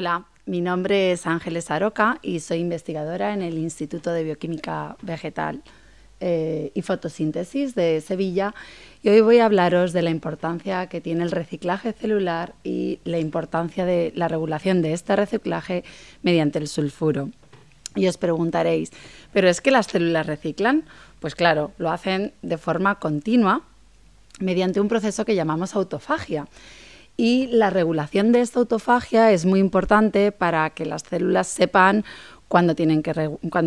Hola, mi nombre es Ángeles Aroca y soy investigadora en el Instituto de Bioquímica Vegetal eh, y Fotosíntesis de Sevilla y hoy voy a hablaros de la importancia que tiene el reciclaje celular y la importancia de la regulación de este reciclaje mediante el sulfuro. Y os preguntaréis, ¿pero es que las células reciclan? Pues claro, lo hacen de forma continua mediante un proceso que llamamos autofagia. Y la regulación de esta autofagia es muy importante para que las células sepan cuándo tienen que,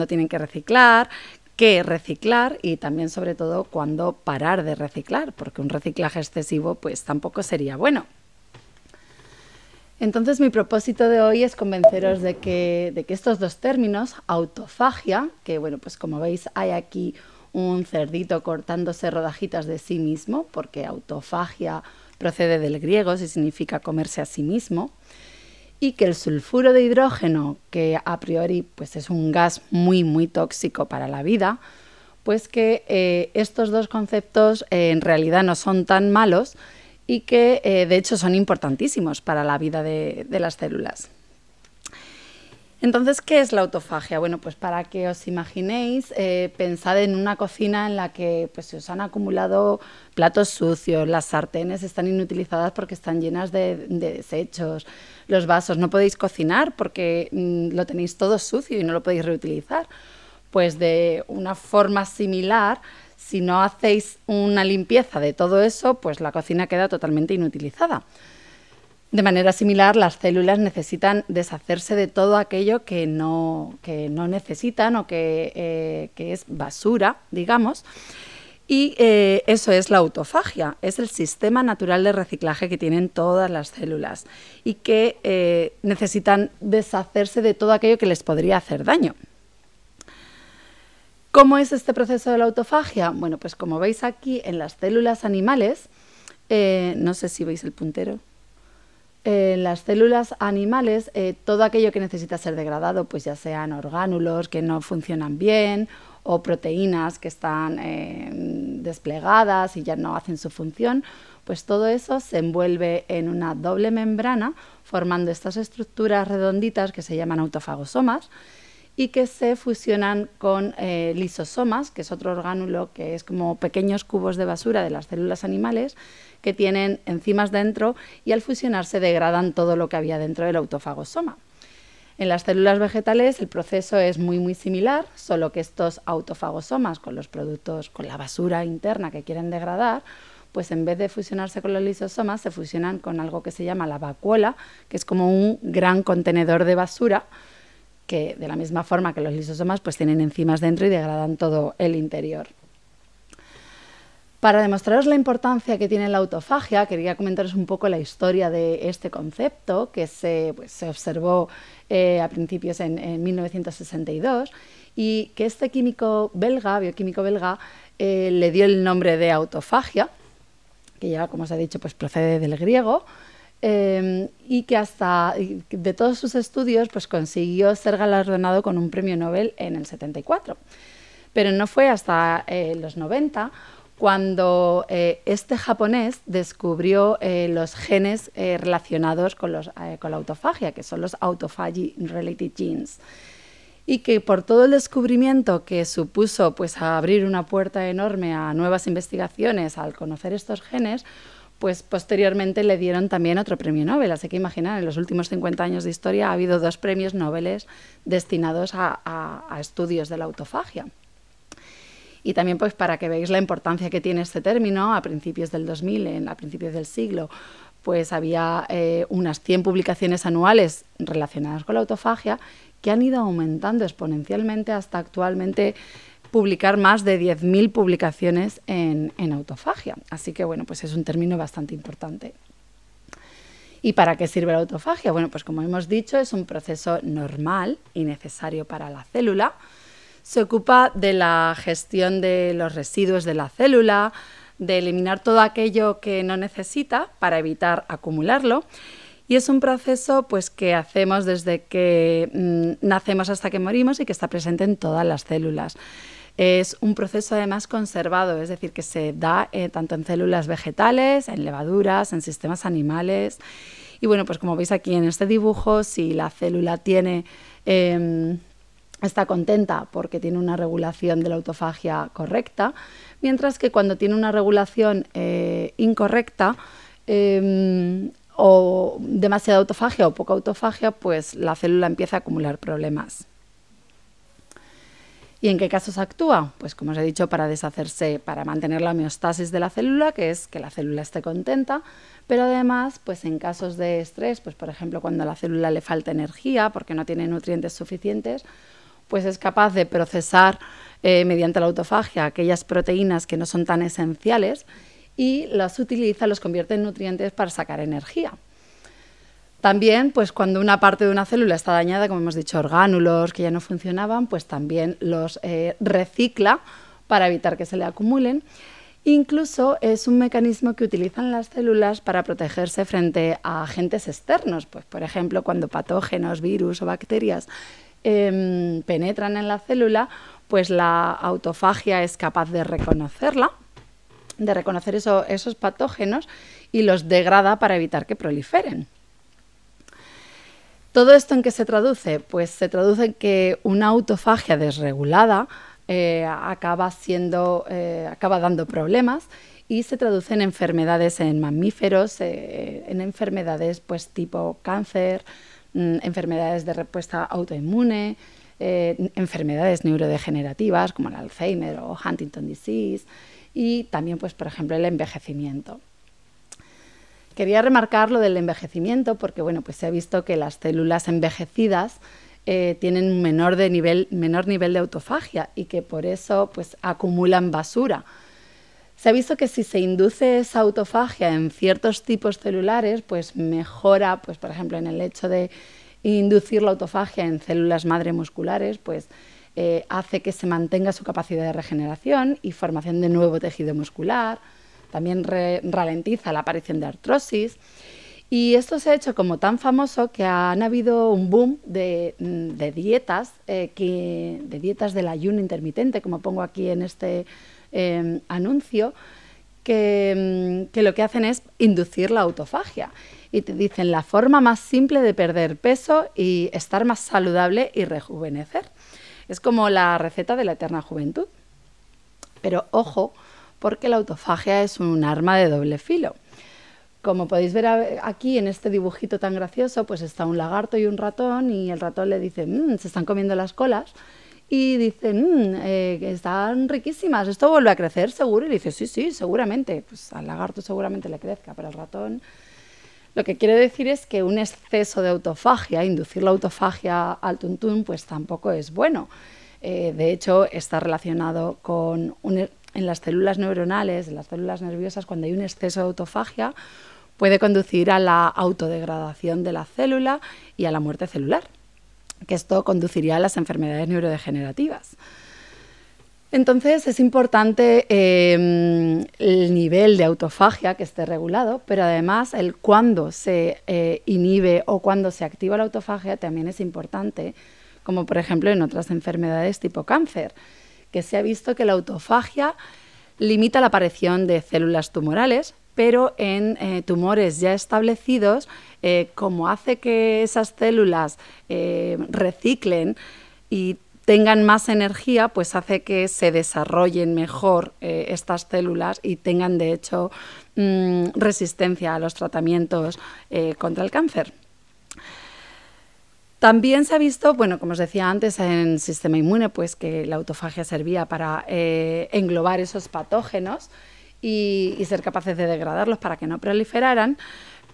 tienen que reciclar, qué reciclar y también sobre todo cuándo parar de reciclar, porque un reciclaje excesivo pues tampoco sería bueno. Entonces mi propósito de hoy es convenceros de que, de que estos dos términos, autofagia, que bueno, pues como veis hay aquí un cerdito cortándose rodajitas de sí mismo, porque autofagia procede del griego, si significa comerse a sí mismo, y que el sulfuro de hidrógeno, que a priori pues, es un gas muy, muy tóxico para la vida, pues que eh, estos dos conceptos eh, en realidad no son tan malos y que eh, de hecho son importantísimos para la vida de las células. Entonces, ¿qué es la autofagia? Bueno, pues para que os imaginéis, eh, pensad en una cocina en la que pues, se os han acumulado platos sucios, las sartenes están inutilizadas porque están llenas de, desechos, los vasos no podéis cocinar porque mm, lo tenéis todo sucio y no lo podéis reutilizar. Pues de una forma similar, si no hacéis una limpieza de todo eso, pues la cocina queda totalmente inutilizada. De manera similar, las células necesitan deshacerse de todo aquello que no, no necesitan o eh, que, es basura, digamos. Y eh, eso es la autofagia, es el sistema natural de reciclaje que tienen todas las células y que eh, necesitan deshacerse de todo aquello que les podría hacer daño. ¿Cómo es este proceso de la autofagia? Bueno, pues como veis aquí en las células animales, no sé si veis el puntero, en las células animales eh, todo aquello que necesita ser degradado, pues ya sean orgánulos que no funcionan bien o proteínas que están eh, desplegadas y ya no hacen su función, pues todo eso se envuelve en una doble membrana formando estas estructuras redonditas que se llaman autofagosomas y que se fusionan con eh, lisosomas, que es otro orgánulo que es como pequeños cubos de basura de las células animales que tienen enzimas dentro y al fusionarse degradan todo lo que había dentro del autofagosoma. En las células vegetales el proceso es muy muy similar, solo que estos autofagosomas con los productos, con la basura interna que quieren degradar, pues en vez de fusionarse con los lisosomas, se fusionan con algo que se llama la vacuola, que es como un gran contenedor de basura que de la misma forma que los lisosomas, pues tienen enzimas dentro y degradan todo el interior. Para demostraros la importancia que tiene la autofagia, quería comentaros un poco la historia de este concepto que se, pues, observó eh, a principios en, 1962 y que este químico belga, bioquímico belga, eh, le dio el nombre de autofagia, que ya, como os he dicho, pues procede del griego, Em, y que hasta de todos sus estudios pues consiguió ser galardonado con un premio Nobel en el 74. Pero no fue hasta eh, los 90 cuando eh, este japonés descubrió eh, los genes relacionados con, la autofagia, que son los autophagy related genes. Y que por todo el descubrimiento que supuso pues, abrir una puerta enorme a nuevas investigaciones al conocer estos genes, pues posteriormente le dieron también otro premio Nobel. Así que imaginar, en los últimos 50 años de historia ha habido dos premios Nobel destinados a, estudios de la autofagia. Y también pues para que veáis la importancia que tiene este término, a principios del 2000, en, a principios del siglo, pues había eh, unas 100 publicaciones anuales relacionadas con la autofagia que han ido aumentando exponencialmente hasta actualmente publicar más de 10.000 publicaciones en, autofagia. Así que bueno, pues es un término bastante importante. ¿Y para qué sirve la autofagia? Bueno, pues como hemos dicho, es un proceso normal y necesario para la célula. Se ocupa de la gestión de los residuos de la célula, de eliminar todo aquello que no necesita para evitar acumularlo. Y es un proceso pues, que hacemos desde que mm, nacemos hasta que morimos y que está presente en todas las células. Es un proceso además conservado, es decir, que se da eh, tanto en células vegetales, en levaduras, en sistemas animales. Y bueno, pues como veis aquí en este dibujo, si la célula tiene... Em, está contenta porque tiene una regulación de la autofagia correcta, mientras que cuando tiene una regulación eh, incorrecta em, o demasiada autofagia o poca autofagia, pues la célula empieza a acumular problemas. ¿Y en qué casos actúa? Pues como os he dicho, para deshacerse, para mantener la homeostasis de la célula, que es que la célula esté contenta, pero además, pues en casos de estrés, pues por ejemplo cuando a la célula le falta energía porque no tiene nutrientes suficientes, pues es capaz de procesar eh, mediante la autofagia aquellas proteínas que no son tan esenciales y las utiliza, los convierte en nutrientes para sacar energía. También, pues cuando una parte de una célula está dañada, como hemos dicho, orgánulos que ya no funcionaban, pues también los eh, recicla para evitar que se le acumulen. Incluso es un mecanismo que utilizan las células para protegerse frente a agentes externos, pues por ejemplo cuando patógenos, virus o bacterias em, penetran en la célula, pues la autofagia es capaz de reconocerla, de reconocer esos patógenos y los degrada para evitar que proliferen. ¿Todo esto en qué se traduce? Pues se traduce en que una autofagia desregulada eh, acaba, eh, acaba dando problemas y se traduce en enfermedades en mamíferos, eh, en enfermedades pues, tipo cáncer, mm, enfermedades de respuesta autoinmune, enfermedades neurodegenerativas como el Alzheimer o Huntington disease y también, pues, por ejemplo, el envejecimiento. Quería remarcar lo del envejecimiento porque bueno, pues se ha visto que las células envejecidas eh, tienen menor, nivel, de autofagia y que por eso pues, acumulan basura. Se ha visto que si se induce esa autofagia en ciertos tipos celulares, pues mejora, pues, por ejemplo, en el hecho de inducir la autofagia en células madre musculares, pues eh, hace que se mantenga su capacidad de regeneración y formación de nuevo tejido muscular, también ralentiza la aparición de artrosis. Y esto se ha hecho como tan famoso que han habido un boom de, mm, dietas, eh, de dietas del ayuno intermitente, como pongo aquí en este em, anuncio, que, mm, que, lo que hacen es inducir la autofagia. Y te dicen la forma más simple de perder peso y estar más saludable y rejuvenecer. Es como la receta de la eterna juventud. Pero ojo, porque la autofagia es un arma de doble filo. Como podéis ver aquí en este dibujito tan gracioso, pues está un lagarto y un ratón y el ratón le dice, mm, se están comiendo las colas y dice, mmm, están riquísimas, esto vuelve a crecer seguro. Y le dice, sí, sí, seguramente. Pues al lagarto seguramente le crezca, pero al ratón... Lo que quiero decir es que un exceso de autofagia, inducir la autofagia al tuntún, pues tampoco es bueno. Eh, de hecho, está relacionado con un, en las células neuronales, en las células nerviosas, cuando hay un exceso de autofagia, puede conducir a la autodegradación de la célula y a la muerte celular, que esto conduciría a las enfermedades neurodegenerativas. Entonces es importante em, el nivel de autofagia que esté regulado, pero además el cuándo se eh, inhibe o cuándo se activa la autofagia también es importante, como por ejemplo en otras enfermedades tipo cáncer que se ha visto que la autofagia limita la aparición de células tumorales, pero en eh, tumores ya establecidos, eh, como hace que esas células eh, reciclen y tengan más energía, pues hace que se desarrollen mejor estas células y tengan, de hecho, mm, resistencia a los tratamientos contra el cáncer. También se ha visto, bueno, como os decía antes, en el sistema inmune, pues que la autofagia servía para eh, englobar esos patógenos y, ser capaces de degradarlos para que no proliferaran.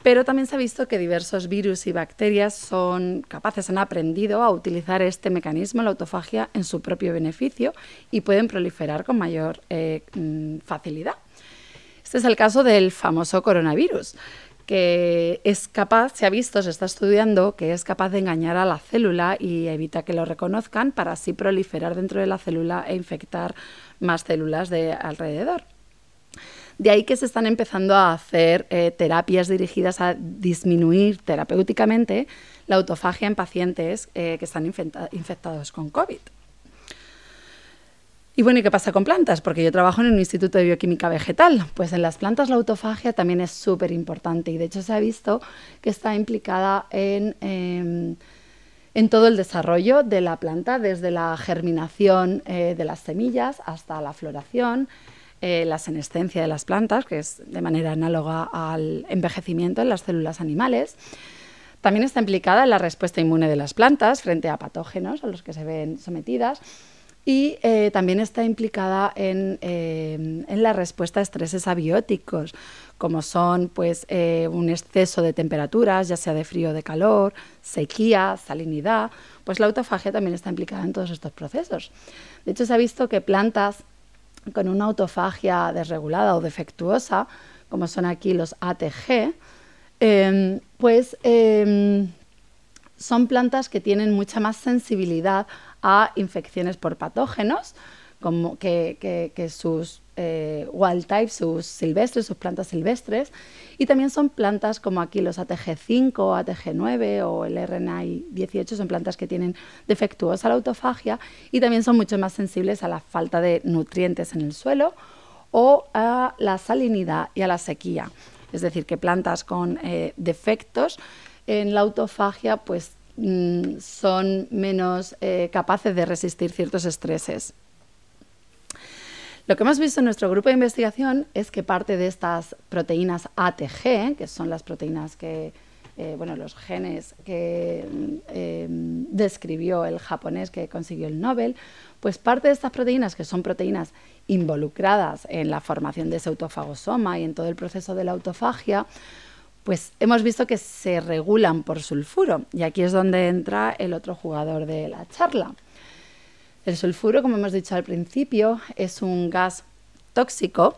Pero también se ha visto que diversos virus y bacterias son capaces, han aprendido a utilizar este mecanismo, la autofagia, en su propio beneficio y pueden proliferar con mayor eh, mm, facilidad. Este es el caso del famoso coronavirus, que es capaz, se ha visto, se está estudiando, que es capaz de engañar a la célula y evita que lo reconozcan para así proliferar dentro de la célula e infectar más células de alrededor. De ahí que se están empezando a hacer eh, terapias dirigidas a disminuir terapéuticamente la autofagia en pacientes eh, que están infectados con COVID. Y bueno, qué pasa con plantas? Porque yo trabajo en un instituto de bioquímica vegetal. Pues en las plantas la autofagia también es súper importante y de hecho se ha visto que está implicada en... Em, todo el desarrollo de la planta, desde la germinación eh, de las semillas hasta la floración, eh, la senescencia de las plantas, que es de manera análoga al envejecimiento en las células animales. También está implicada en la respuesta inmune de las plantas frente a patógenos a los que se ven sometidas y eh, también está implicada em, en, la respuesta a estreses abióticos, como son pues, eh, un exceso de temperaturas, ya sea de frío o de calor, sequía, salinidad, pues la autofagia también está implicada en todos estos procesos. De hecho, se ha visto que plantas con una autofagia desregulada o defectuosa, como son aquí los ATG, em, pues em, son plantas que tienen mucha más sensibilidad a infecciones por patógenos, como que, sus eh, wild types, sus silvestres, sus plantas silvestres, y también son plantas como aquí los ATG5, ATG9 o el RNAi18, son plantas que tienen defectuosa la autofagia y también son mucho más sensibles a la falta de nutrientes en el suelo o a la salinidad y a la sequía. Es decir, que plantas con eh, defectos en la autofagia pues Mm, son menos eh, capaces de resistir ciertos estreses. Lo que hemos visto en nuestro grupo de investigación es que parte de estas proteínas ATG, que son las proteínas que, eh, bueno, los genes que mm, em, describió el japonés que consiguió el Nobel, pues parte de estas proteínas, que son proteínas involucradas en la formación de ese autofagosoma y en todo el proceso de la autofagia, pues hemos visto que se regulan por sulfuro. Y aquí es donde entra el otro jugador de la charla. El sulfuro, como hemos dicho al principio, es un gas tóxico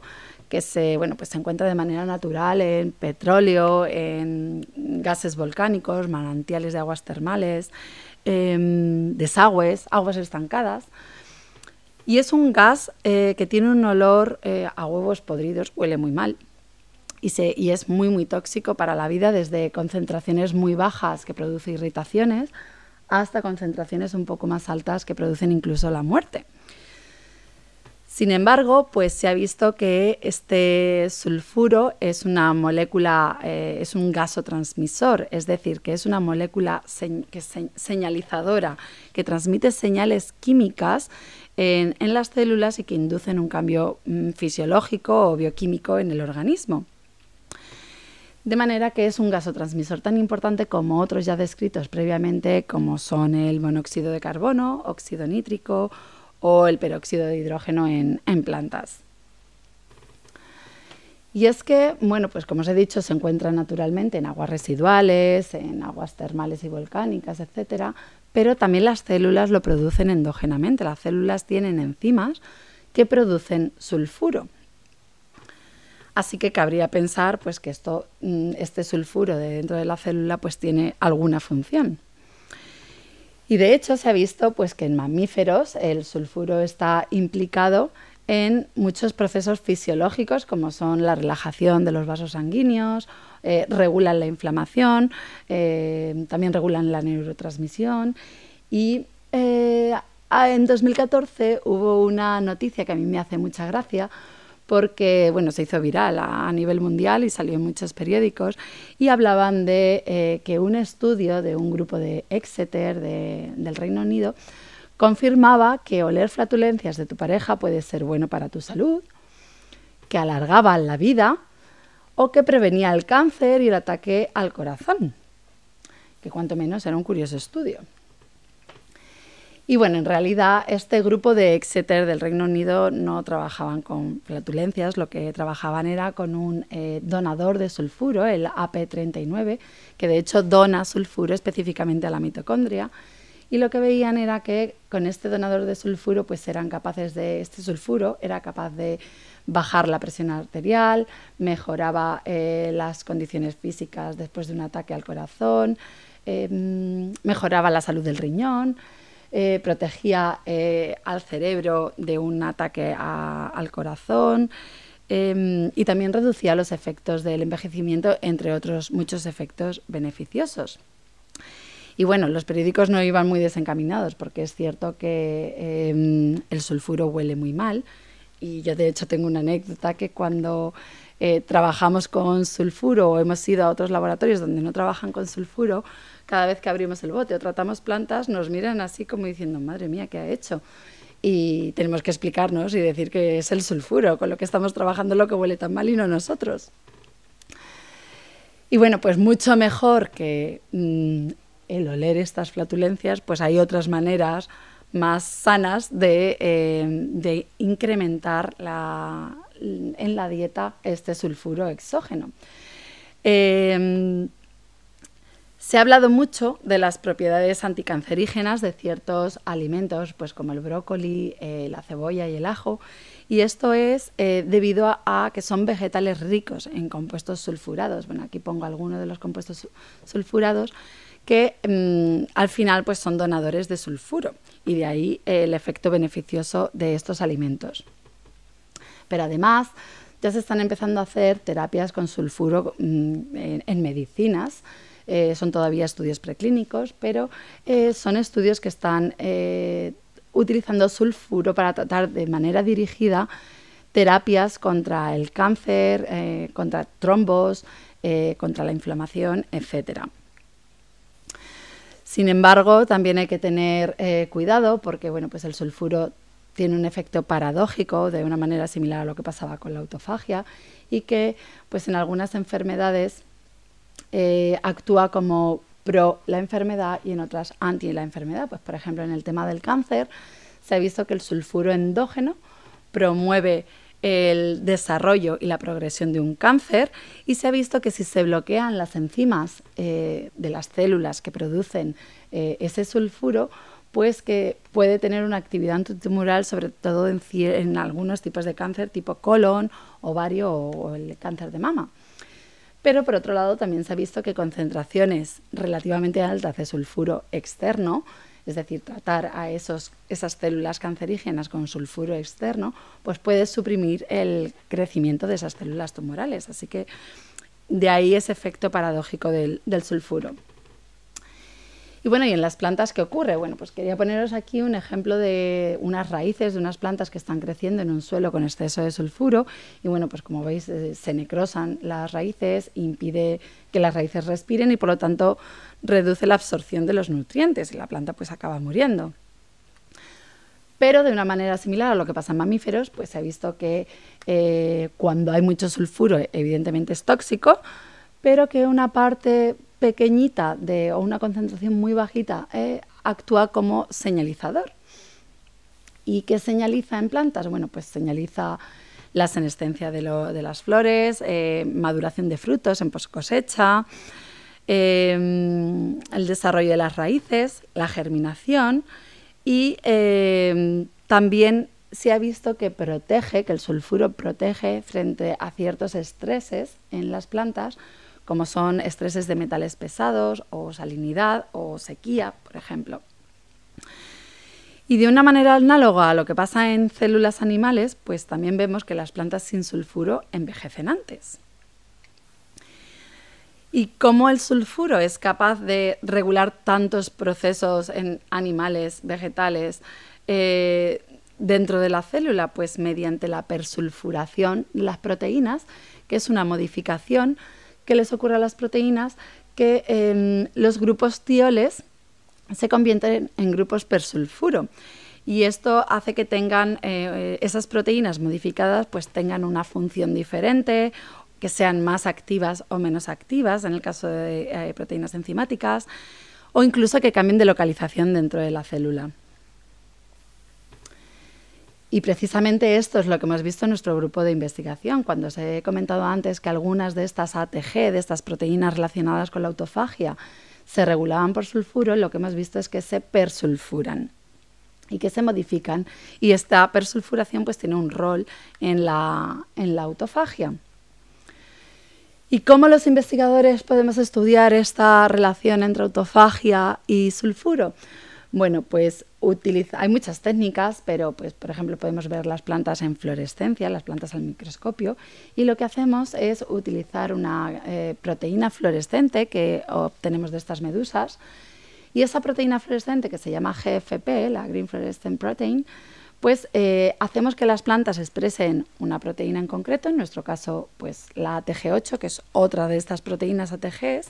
que se, pues se encuentra de manera natural en petróleo, en gases volcánicos, manantiales de aguas termales, em, desagües, aguas estancadas. Y es un gas eh, que tiene un olor eh, a huevos podridos, huele muy mal y, es muy, muy tóxico para la vida desde concentraciones muy bajas que produce irritaciones hasta concentraciones un poco más altas que producen incluso la muerte. Sin embargo, pues se ha visto que este sulfuro es una molécula, eh, es un gasotransmisor, es decir, que es una molécula señalizadora, que transmite señales químicas en, las células y que inducen un cambio mm, fisiológico o bioquímico en el organismo. De manera que es un gasotransmisor tan importante como otros ya descritos previamente, como son el monóxido de carbono, óxido nítrico o el peróxido de hidrógeno en, en plantas. Y es que, bueno, pues como os he dicho, se encuentra naturalmente en aguas residuales, en aguas termales y volcánicas, etcétera, pero también las células lo producen endógenamente. Las células tienen enzimas que producen sulfuro. Así que cabría pensar pues, que esto, mm, este sulfuro de dentro de la célula pues, tiene alguna función. Y de hecho se ha visto pues, que en mamíferos el sulfuro está implicado en muchos procesos fisiológicos como son la relajación de los vasos sanguíneos, eh, regulan la inflamación, eh, también regulan la neurotransmisión y eh, en 2014 hubo una noticia que a mí me hace mucha gracia porque bueno, se hizo viral a, nivel mundial y salió en muchos periódicos, y hablaban de eh, que un estudio de un grupo de Exeter del Reino Unido confirmaba que oler flatulencias de tu pareja puede ser bueno para tu salud, que alargaba la vida o que prevenía el cáncer y el ataque al corazón, que cuanto menos era un curioso estudio. Y bueno, en realidad este grupo de Exeter del Reino Unido no trabajaban con flatulencias, lo que trabajaban era con un eh, donador de sulfuro, el AP39, que de hecho dona sulfuro específicamente a la mitocondria. Y lo que veían era que con este donador de sulfuro, pues eran capaces de, este sulfuro era capaz de bajar la presión arterial, mejoraba eh, las condiciones físicas después de un ataque al corazón, em, mejoraba la salud del riñón. Eh, protegía eh, al cerebro de un ataque al corazón em, y también reducía los efectos del envejecimiento, entre otros muchos efectos beneficiosos. Y bueno, los periódicos no iban muy desencaminados porque es cierto que em, el sulfuro huele muy mal y yo de hecho tengo una anécdota que cuando eh, trabajamos con sulfuro o hemos ido a otros laboratorios donde no trabajan con sulfuro, cada vez que abrimos el bote o tratamos plantas, nos miran así como diciendo, madre mía, ¿qué ha hecho? Y tenemos que explicarnos y decir que es el sulfuro con lo que estamos trabajando lo que huele tan mal y no nosotros. Y bueno, pues mucho mejor que mm, el oler estas flatulencias, pues hay otras maneras más sanas de, eh, incrementar la, en la dieta este sulfuro exógeno. Eh, se ha hablado mucho de las propiedades anticancerígenas de ciertos alimentos, pues como el brócoli, eh, la cebolla y el ajo, y esto es eh, debido a, que son vegetales ricos en compuestos sulfurados. Bueno, aquí pongo algunos de los compuestos sulfurados que mm, al final pues son donadores de sulfuro y de ahí eh, el efecto beneficioso de estos alimentos. Pero además ya se están empezando a hacer terapias con sulfuro mm, en medicinas eh, son todavía estudios preclínicos, pero eh, son estudios que están eh, utilizando sulfuro para tratar de manera dirigida terapias contra el cáncer, contra trombos, contra la inflamación, etc. Sin embargo, también hay que tener cuidado porque bueno, pues el sulfuro tiene un efecto paradójico de una manera similar a lo que pasaba con la autofagia y que pues en algunas enfermedades eh, actúa como pro la enfermedad y en otras anti la enfermedad. Pues por ejemplo en el tema del cáncer se ha visto que el sulfuro endógeno promueve el desarrollo y la progresión de un cáncer y se ha visto que si se bloquean las enzimas eh, de las células que producen eh, ese sulfuro, pues que puede tener una actividad antitumoral, sobre todo en, algunos tipos de cáncer tipo colon, ovario o el cáncer de mama. Pero por otro lado también se ha visto que concentraciones relativamente altas de sulfuro externo, es decir, tratar a esas células cancerígenas con sulfuro externo, pues puede suprimir el crecimiento de esas células tumorales. Así que de ahí ese efecto paradójico del sulfuro. Y bueno, y en las plantas, ¿qué ocurre? Bueno, pues quería poneros aquí un ejemplo de unas raíces de unas plantas que están creciendo en un suelo con exceso de sulfuro. Y bueno, pues como veis, eh, se necrosan las raíces, impide que las raíces respiren y por lo tanto reduce la absorción de los nutrientes y la planta pues acaba muriendo. Pero de una manera similar a lo que pasa en mamíferos, pues se ha visto que eh, cuando hay mucho sulfuro, evidentemente es tóxico, pero que una parte pequeñita de, o una concentración muy bajita eh, actúa como señalizador. ¿Y qué señaliza en plantas? Bueno, pues señaliza la senescencia de, las flores, eh, maduración de frutos en post cosecha, eh, el desarrollo de las raíces, la germinación y también se ha visto que protege, que el sulfuro protege frente a ciertos estreses en las plantas, como son estreses de metales pesados o salinidad o sequía, por ejemplo. Y de una manera análoga a lo que pasa en células animales, pues también vemos que las plantas sin sulfuro envejecen antes. Y cómo el sulfuro es capaz de regular tantos procesos en animales, vegetales, eh, dentro de la célula, pues mediante la persulfuración de las proteínas, que es una modificación que les ocurre a las proteínas que em, los grupos tioles se convierten en grupos persulfuro y esto hace que tengan eh, esas proteínas modificadas pues tengan una función diferente que sean más activas o menos activas en el caso de eh, proteínas enzimáticas o incluso que cambien de localización dentro de la célula. Y precisamente esto es lo que hemos visto en nuestro grupo de investigación, cuando os he comentado antes que algunas de estas ATG, de estas proteínas relacionadas con la autofagia, se regulaban por sulfuro, lo que hemos visto es que se persulfuran y que se modifican. Y esta persulfuración pues, tiene un rol en la, en la autofagia. ¿Y cómo los investigadores podemos estudiar esta relación entre autofagia y sulfuro? Bueno, pues hay muchas técnicas, pero pues, por ejemplo podemos ver las plantas en fluorescencia, las plantas al microscopio, y lo que hacemos es utilizar una eh, proteína fluorescente que obtenemos de estas medusas. Y esa proteína fluorescente que se llama GFP, la Green Fluorescent Protein, pues eh, hacemos que las plantas expresen una proteína en concreto, en nuestro caso pues la ATG8, que es otra de estas proteínas ATGs,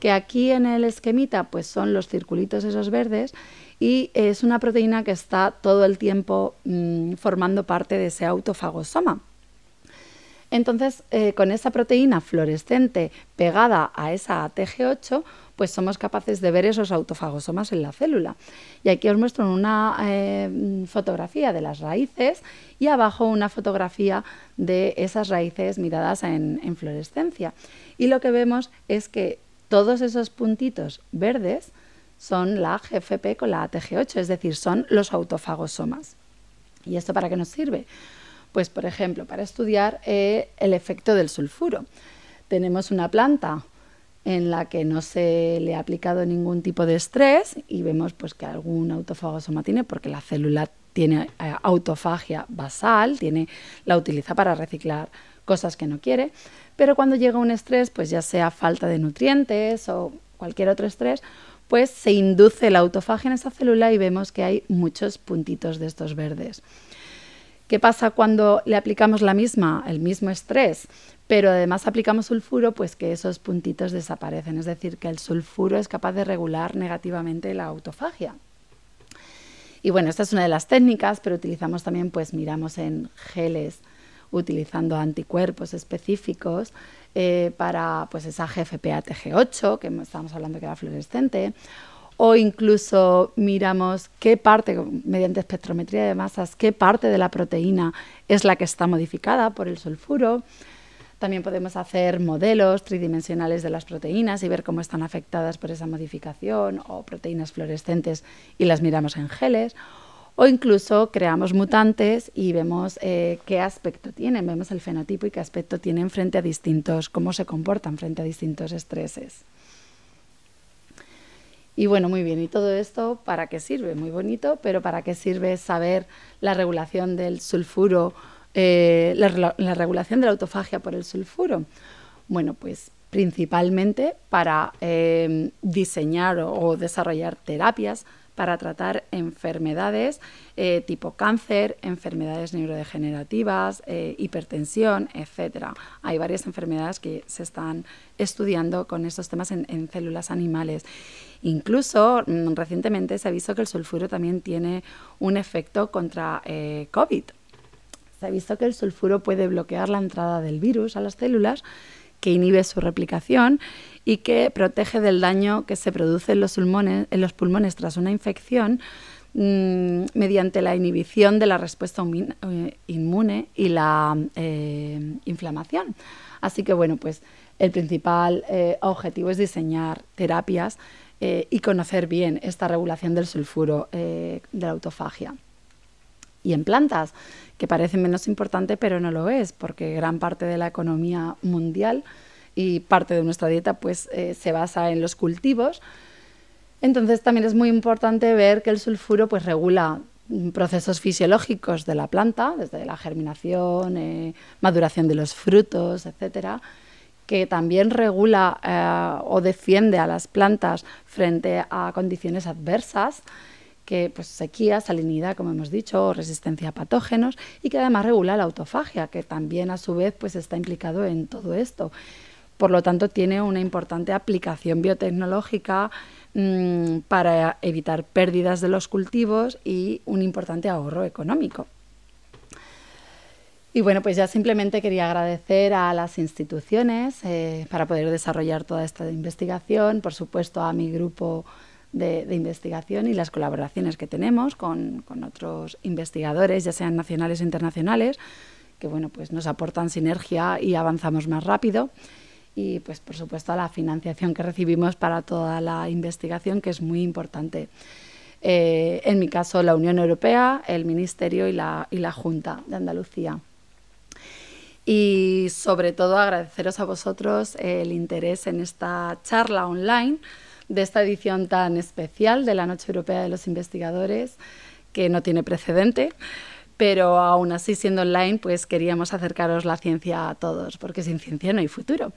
que aquí en el esquemita pues son los circulitos esos verdes y es una proteína que está todo el tiempo mm, formando parte de ese autofagosoma. Entonces, eh, con esa proteína fluorescente pegada a esa ATG8, pues somos capaces de ver esos autofagosomas en la célula. Y aquí os muestro una eh, fotografía de las raíces y abajo una fotografía de esas raíces miradas en, en fluorescencia. Y lo que vemos es que todos esos puntitos verdes son la GFP con la ATG8, es decir, son los autofagosomas. ¿Y esto para qué nos sirve? Pues, por ejemplo, para estudiar eh, el efecto del sulfuro. Tenemos una planta en la que no se le ha aplicado ningún tipo de estrés y vemos pues, que algún autofagosoma tiene, porque la célula tiene eh, autofagia basal, tiene, la utiliza para reciclar cosas que no quiere, pero cuando llega un estrés, pues ya sea falta de nutrientes o cualquier otro estrés, pues se induce la autofagia en esa célula y vemos que hay muchos puntitos de estos verdes. ¿Qué pasa cuando le aplicamos la misma, el mismo estrés, pero además aplicamos sulfuro? Pues que esos puntitos desaparecen, es decir, que el sulfuro es capaz de regular negativamente la autofagia. Y bueno, esta es una de las técnicas, pero utilizamos también, pues miramos en geles utilizando anticuerpos específicos eh, para pues, esa gfp 8 que estábamos hablando que era fluorescente, o incluso miramos qué parte, mediante espectrometría de masas, qué parte de la proteína es la que está modificada por el sulfuro. También podemos hacer modelos tridimensionales de las proteínas y ver cómo están afectadas por esa modificación o proteínas fluorescentes y las miramos en geles o incluso creamos mutantes y vemos eh, qué aspecto tienen, vemos el fenotipo y qué aspecto tienen frente a distintos, cómo se comportan frente a distintos estreses. Y bueno, muy bien, ¿y todo esto para qué sirve? Muy bonito, pero ¿para qué sirve saber la regulación del sulfuro, eh, la, regulación de la autofagia por el sulfuro? Bueno, pues principalmente para eh, diseñar o desarrollar terapias para tratar enfermedades eh, tipo cáncer, enfermedades neurodegenerativas, eh, hipertensión, etc. Hay varias enfermedades que se están estudiando con estos temas en, células animales. Incluso mm, recientemente se ha visto que el sulfuro también tiene un efecto contra eh, COVID. Se ha visto que el sulfuro puede bloquear la entrada del virus a las células que inhibe su replicación y que protege del daño que se produce en los pulmones, tras una infección mm, mediante la inhibición de la respuesta eh, inmune y la eh, inflamación. Así que bueno, pues el principal eh, objetivo es diseñar terapias y conocer bien esta regulación del sulfuro de la autofagia. Y en plantas, que parece menos importante, pero no lo es, porque gran parte de la economía mundial y parte de nuestra dieta pues, eh, se basa en los cultivos. Entonces también es muy importante ver que el sulfuro pues, regula mm, procesos fisiológicos de la planta, desde la germinación, eh, maduración de los frutos, etcétera, que también regula eh, o defiende a las plantas frente a condiciones adversas que pues, sequía, salinidad, como hemos dicho, o resistencia a patógenos, y que además regula la autofagia, que también a su vez pues, está implicado en todo esto. Por lo tanto, tiene una importante aplicación biotecnológica mm, para evitar pérdidas de los cultivos y un importante ahorro económico. Y bueno, pues ya simplemente quería agradecer a las instituciones eh, para poder desarrollar toda esta investigación, por supuesto a mi grupo de, investigación y las colaboraciones que tenemos con, otros investigadores, ya sean nacionales o internacionales, que bueno, pues nos aportan sinergia y avanzamos más rápido. Y pues por supuesto la financiación que recibimos para toda la investigación, que es muy importante. Eh, en mi caso la Unión Europea, el Ministerio y y la Junta de Andalucía. Y sobre todo agradeceros a vosotros el interés en esta charla online de esta edición tan especial de la Noche Europea de los Investigadores, que no tiene precedente, pero aún así siendo online, pues queríamos acercaros la ciencia a todos, porque sin ciencia no hay futuro.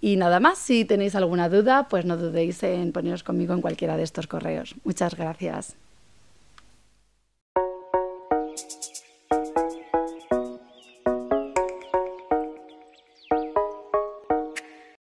Y nada más, si tenéis alguna duda, pues no dudéis en poneros conmigo en cualquiera de estos correos. Muchas gracias.